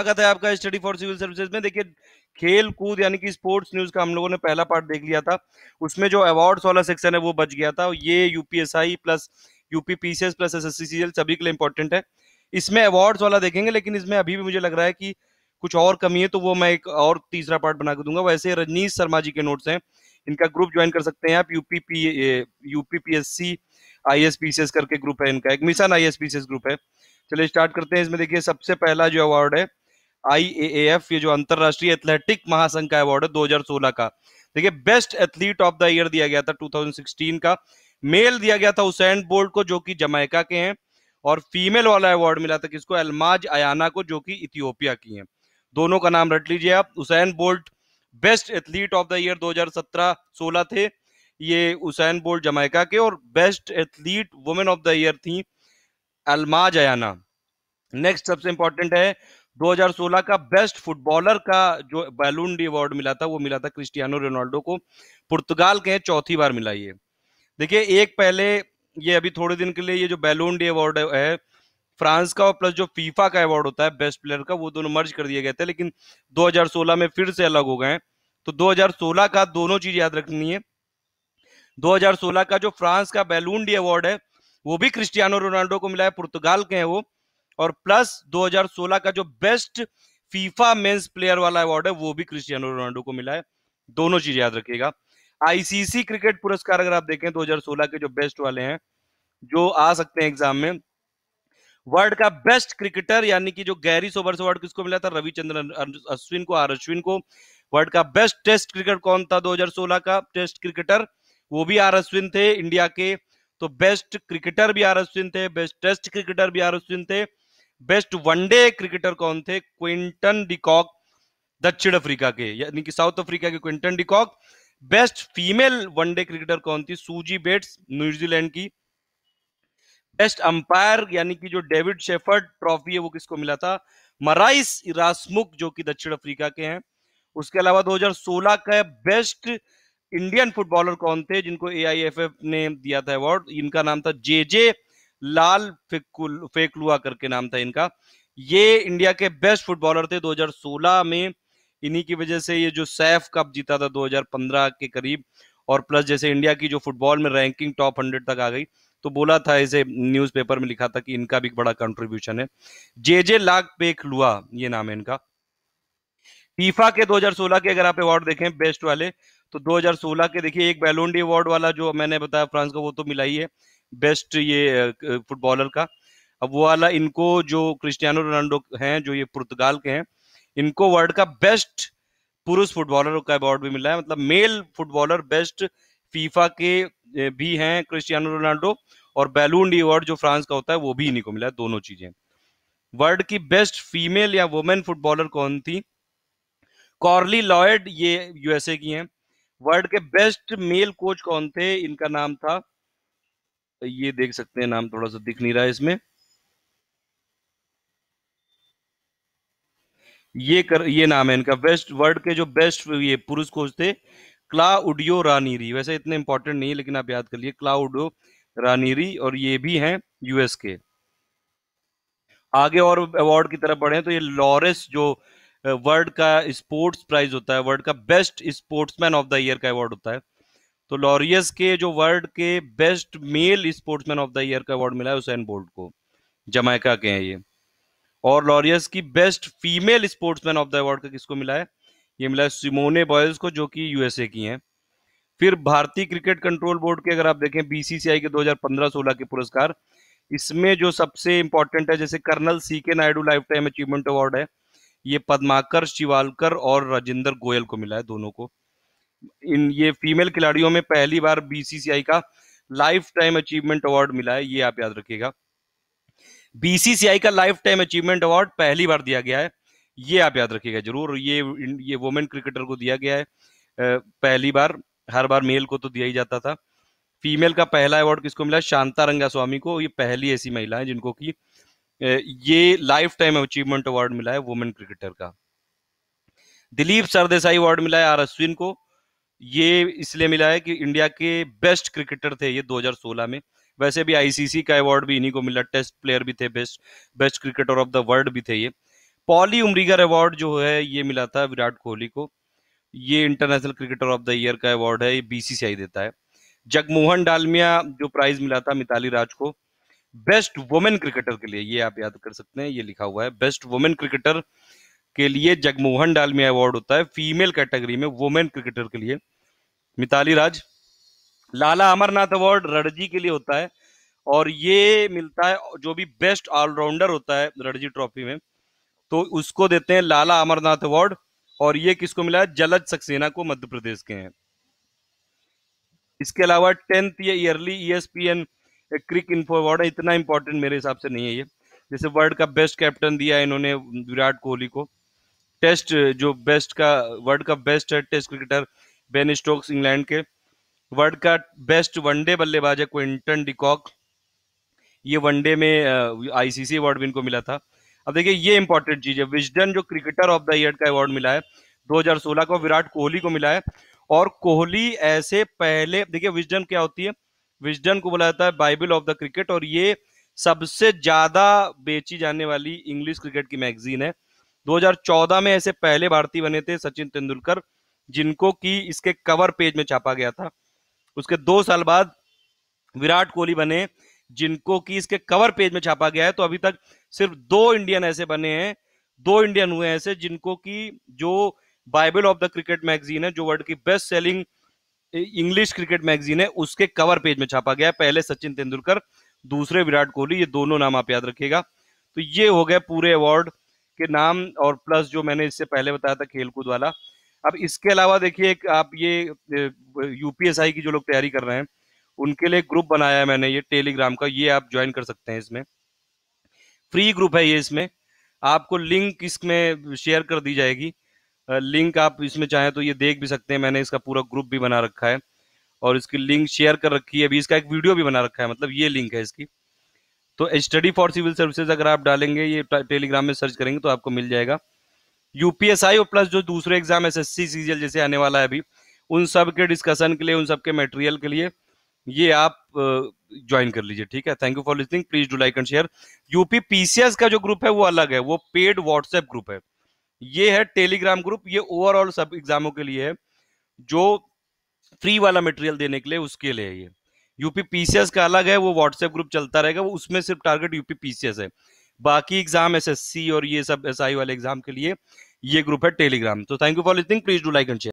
स्वागत है आपका स्टडी फॉर सिविल सर्विसेज में देखिए खेल कूद यानी कि स्पोर्ट्स न्यूज का हम लोगों ने पहला पार्ट देख लिया था उसमें जो अवार्ड्स वाला सेक्शन है वो बच गया था ये UPSI plus UP PCS plus S सभी के लिए इंपॉर्टेंट है इसमें अवार्ड्स वाला देखेंगे लेकिन इसमें अभी भी मुझे लग रहा है कि कुछ और कमी है तो वो मैं एक और तीसरा पार्ट बना के दूंगा वैसे रजनीश शर्मा जी के नोट्स हैं इनका ग्रुप ज्वाइन कर सकते हैं आप UP P UP P S C I S P C S करके ग्रुप है इनका एक mission I S P C S group है चलिए स्टार्ट करते हैं इसमें देखिए सबसे पहला जो अवार्ड है आईएएफ ये जो अंतरराष्ट्रीय एथलेटिक महासंघ का अवार्ड है 2016 का देखिए best athlete of the year दिया गया था 2016 का मेल दिया गया था हुसैन बोल्ट को जो कि जमैका के हैं और फीमेल वाला अवार्ड मिला था किसको अलमाज अयाना को जो कि इथियोपिया की हैं दोनों का नाम रट लीजिए आप Usain Bolt best athlete of the year 2017-16 थे ये हुसैन बोल्ट जमैका के और best athlete women of the year थी अलमाज अयाना नेक्स्ट सबसे इंपॉर्टेंट है 2016 का बेस्ट फुटबॉलर का जो बैलून डी अवार्ड मिला था वो मिला था क्रिस्टियानो रोनाल्डो को पुर्तगाल के चौथी बार मिला ये देखिए एक पहले ये अभी थोड़े दिन के लिए ये जो बैलून डी अवार्ड है फ्रांस का और प्लस जो फीफा का अवार्ड होता है बेस्ट प्लेयर का वो दोनों मर्ज कर दिए गए थे लेकिन 2016 में फिर से अलग हो गए तो 2016 का दोनों चीज याद रखनी है 2016 का जो फ्रांस का बैलून डी अवार्ड है वो भी क्रिस्टियानो रोनाल्डो को मिला है पुर्तगाल के हैं वो और प्लस 2016 का जो बेस्ट फीफा मेंस प्लेयर वाला अवार्ड है वो भी क्रिस्टियानो रोनाल्डो को मिला है दोनों चीज याद रखिएगा आईसीसी क्रिकेट पुरस्कार अगर आप देखें 2016 के जो बेस्ट वाले हैं जो आ सकते हैं एग्जाम में वर्ल्ड का बेस्ट क्रिकेटर यानी कि जो गैरी सोबर्स अवार्ड किसको मिला था रविचंद्रन अश्विन को आर अश्विन को वर्ल्ड का बेस्ट टेस्ट क्रिकेट कौन था 2016 का टेस्ट क्रिकेटर वो भी आर अश्विन थे इंडिया के तो बेस्ट क्रिकेटर भी आर अश्विन थे बेस्ट टेस्ट क्रिकेटर भी आर अश्विन थे बेस्ट वनडे क्रिकेटर कौन थे क्विंटन डिकॉक दक्षिण अफ्रीका के यानी कि साउथ अफ्रीका के Quinton de Kock best female one day cricketer कौन थी सूजी बेट्स न्यूजीलैंड की बेस्ट अंपायर यानी कि जो डेविड शेफर्ड ट्रॉफी है वो किसको मिला था मराइस इरासमुक जो कि दक्षिण अफ्रीका के हैं उसके अलावा 2016 का बेस्ट इंडियन फुटबॉलर कौन थे जिनको ए ने दिया था अवार्ड इनका नाम था जे जे लाल फेकलुआ करके नाम था इनका ये इंडिया के बेस्ट फुटबॉलर थे 2016 में इन्हीं की वजह से ये जो सैफ कप जीता था 2015 के करीब और प्लस जैसे इंडिया की जो फुटबॉल में रैंकिंग टॉप हंड्रेड तक आ गई तो बोला था इसे न्यूज़पेपर में लिखा था कि इनका भी बड़ा कंट्रीब्यूशन है जे जे लाख पेक लुआ ये नाम है इनका फीफा के 2016 के अगर आप अवार्ड देखें बेस्ट वाले तो 2016 के देखिए एक बैलोंडी अवार्ड वाला जो मैंने बताया फ्रांस का वो तो मिला ही है बेस्ट ये फुटबॉलर का अब वो वाला इनको जो क्रिस्टियानो रोनाल्डो हैं जो ये पुर्तगाल के हैं इनको वर्ल्ड का बेस्ट पुरुष फुटबॉलर का अवार्ड भी मिला है मतलब मेल फुटबॉलर बेस्ट फीफा के भी हैं क्रिस्टियानो रोनाल्डो और बैलून डी अवार्ड जो फ्रांस का होता है वो भी इन्हीं को मिला है दोनों चीजें वर्ल्ड की बेस्ट फीमेल या वुमेन फुटबॉलर कौन थी कॉर्ली लॉयड ये यूएसए की हैं वर्ल्ड के बेस्ट मेल कोच कौन थे इनका नाम था ये देख सकते हैं नाम थोड़ा सा दिख नहीं रहा है इसमें ये कर ये नाम है इनका बेस्ट वर्ल्ड के जो बेस्ट ये पुरुष खोज थे क्लाउडियो रानीरी वैसे इतने इंपॉर्टेंट नहीं है लेकिन आप याद कर लिए क्लाउडियो रानीरी और ये भी हैं यूएस के आगे और अवार्ड की तरफ बढ़े तो ये लॉरेस जो वर्ल्ड का स्पोर्ट्स प्राइज होता है वर्ल्ड का best sportsman of the year का अवार्ड होता है तो लॉरियस के जो वर्ल्ड के best male sportsman of the year का अवार्ड मिला है हुसैन बोल्ट को जमैका के हैं ये और लॉरियस की best female sportsman of the award का किसको मिला है ये मिला है सिमोने बॉयज को जो कि यूएसए की हैं फिर भारतीय क्रिकेट कंट्रोल बोर्ड के अगर आप देखें बीसीसीआई के 2015-16 के पुरस्कार इसमें जो सबसे इंपॉर्टेंट है जैसे colonel C K Naidu life time achievement award है ये पदमाकर शिवालकर और राजेंद्र गोयल को मिला है दोनों को इन ये फीमेल खिलाड़ियों में पहली बार बीसीसीआई का लाइफ टाइम अचीवमेंट अवार्ड मिला है ये आप याद रखिएगा बीसीसीआई का लाइफ टाइम अचीवमेंट अवार्ड पहली बार दिया गया है ये आप याद रखिएगा जरूर ये ये वुमेन क्रिकेटर को दिया गया है पहली बार हर बार मेल को तो दिया ही जाता था फीमेल का पहला अवार्ड किसको मिला शांता रंगा स्वामी को ये पहली ऐसी महिला है जिनको की ये लाइफ टाइम अचीवमेंट अवार्ड मिला है वुमेन क्रिकेटर का दिलीप सरदेसाई अवार्ड मिला है आर अश्विन को ये इसलिए मिला है कि इंडिया के बेस्ट क्रिकेटर थे ये 2016 में वैसे भी आईसीसी का अवार्ड भी इन्हीं को मिला टेस्ट प्लेयर भी थे best best cricketer of the world भी थे ये पॉली उमरीगर अवार्ड जो है ये मिला था विराट कोहली को ये international cricketer of the year का अवार्ड है ये बीसीसीआई देता है जगमोहन डालमिया जो प्राइज मिला था मिताली राज को बेस्ट वुमेन क्रिकेटर के लिए ये आप याद कर सकते हैं ये लिखा हुआ है बेस्ट वुमेन क्रिकेटर के लिए जगमोहन डालमिया अवार्ड होता है फीमेल कैटेगरी में वुमेन क्रिकेटर के लिए मिताली राज लाला अमरनाथ अवार्ड रणजी के लिए होता है और ये मिलता है जो भी बेस्ट ऑलराउंडर होता है रणजी ट्रॉफी में तो उसको देते हैं लाला अमरनाथ अवार्ड और ये किसको मिला है जलज सक्सेना को मध्य प्रदेश के हैं इसके अलावा टेंथ ये yearly ESPN Cricinfo award इतना इंपॉर्टेंट मेरे हिसाब से नहीं है ये जैसे वर्ल्ड का बेस्ट कैप्टन दिया इन्होंने विराट कोहली को टेस्ट जो बेस्ट का वर्ल्ड का बेस्ट है test cricketer Ben Stokes England के वर्ल्ड का बेस्ट वनडे बल्लेबाज है क्विंटन डिकॉक ये वनडे में आईसीसी अवार्ड भी इनको मिला था अब देखिए ये इंपॉर्टेंट चीज है विजडन जो क्रिकेटर ऑफ द ईयर का अवार्ड मिला है 2016 को विराट कोहली को मिला है और कोहली ऐसे पहले देखिए विजडन क्या होती है विजडन को बोला जाता है बाइबल ऑफ द क्रिकेट और ये सबसे ज्यादा बेची जाने वाली इंग्लिश क्रिकेट की मैगजीन है 2014 में ऐसे पहले भारतीय बने थे सचिन तेंदुलकर जिनको कि इसके कवर पेज में छापा गया था उसके दो साल बाद विराट कोहली बने जिनको कि इसके कवर पेज में छापा गया है तो अभी तक सिर्फ दो इंडियन ऐसे बने हैं दो इंडियन हुए ऐसे जिनको कि जो bible of the cricket magazine है जो वर्ल्ड की best selling English cricket magazine है उसके कवर पेज में छापा गया पहले सचिन तेंदुलकर दूसरे विराट कोहली ये दोनों नाम आप याद रखिएगा तो ये हो गए पूरे अवार्ड के नाम और प्लस जो मैंने इससे पहले बताया था खेलकूद वाला अब इसके अलावा देखिए आप ये यूपीएसआई की जो लोग तैयारी कर रहे हैं उनके लिए ग्रुप बनाया है मैंने ये टेलीग्राम का ये आप ज्वाइन कर सकते हैं इसमें फ्री ग्रुप है ये इसमें आपको लिंक इसमें शेयर कर दी जाएगी लिंक आप इसमें चाहें तो ये देख भी सकते हैं मैंने इसका पूरा ग्रुप भी बना रखा है और इसकी लिंक शेयर कर रखी है अभी इसका एक वीडियो भी बना रखा है मतलब ये लिंक है इसकी तो स्टडी फॉर सिविल सर्विसेज अगर आप डालेंगे ये टेलीग्राम में सर्च करेंगे तो आपको मिल जाएगा यूपीएसआई और प्लस जो दूसरे एग्जाम एस एस जैसे आने वाला है अभी उन सब के डिस्कशन के लिए उन सब के मटेरियल के लिए ये आप ज्वाइन कर लीजिए ठीक है thank you for listening please do like and share UP PCS का जो ग्रुप है वो अलग है वो पेड व्हाट्सएप ग्रुप है ये है टेलीग्राम ग्रुप ये ओवरऑल सब एग्जामों के लिए है जो फ्री वाला मटेरियल देने के लिए उसके लिए है ये यूपी पीसीएस का अलग है वो व्हाट्सएप ग्रुप चलता रहेगा वो उसमें सिर्फ टारगेट यूपी पीसीएस है बाकी एग्जाम एसएससी और ये सब एसआई वाले एग्जाम के लिए ये ग्रुप है टेलीग्राम तो thank you for listening please do like and